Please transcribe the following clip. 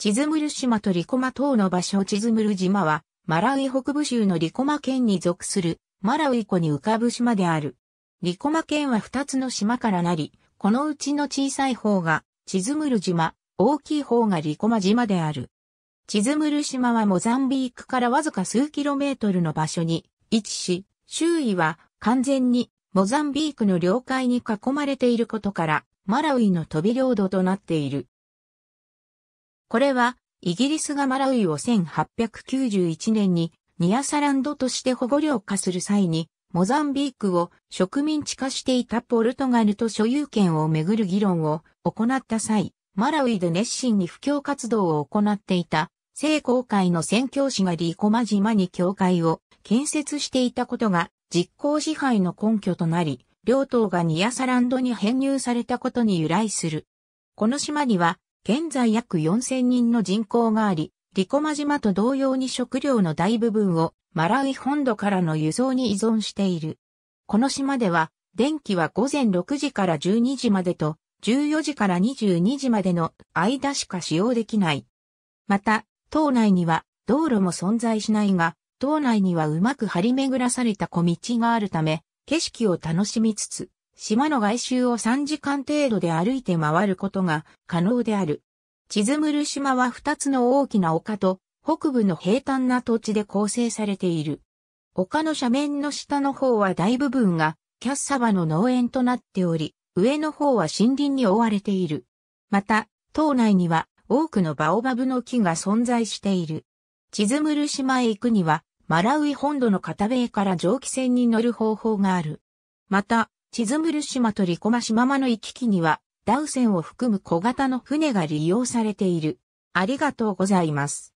チズムル島とリコマ島の場所チズムル島は、マラウイ北部州のリコマ県に属する、マラウイ湖に浮かぶ島である。リコマ県は2つの島からなり、このうちの小さい方が、チズムル島、大きい方がリコマ島である。チズムル島はモザンビークからわずか数キロメートルの場所に位置し、周囲は完全にモザンビークの領海に囲まれていることから、マラウイの飛び領土となっている。これは、イギリスがマラウイを1891年にニアサランドとして保護領化する際に、モザンビークを植民地化していたポルトガルと所有権をめぐる議論を行った際、マラウイで熱心に布教活動を行っていた、聖公会の宣教師がリーコマ島に教会を建設していたことが実行支配の根拠となり、両党がニアサランドに編入されたことに由来する。この島には現在約4000人の人口があり、リコマ島と同様に食料の大部分をマラウイ本土からの輸送に依存している。この島では、電気は午前6時から12時までと、14時から22時までの間しか使用できない。また、島内には道路も存在しないが、島内にはうまく張り巡らされた小道があるため、景色を楽しみつつ、島の外周を3時間程度で歩いて回ることが可能である。チズムル島は2つの大きな丘と北部の平坦な土地で構成されている。丘の斜面の下の方は大部分がキャッサバの農園となっており、上の方は森林に覆われている。また、島内には多くのバオバブの木が存在している。チズムル島へ行くには、マラウイ本土の片米から蒸気船に乗る方法がある。また、チズムル島とリコマ島間の行き来には、ダウ船を含む小型の船が利用されている。ありがとうございます。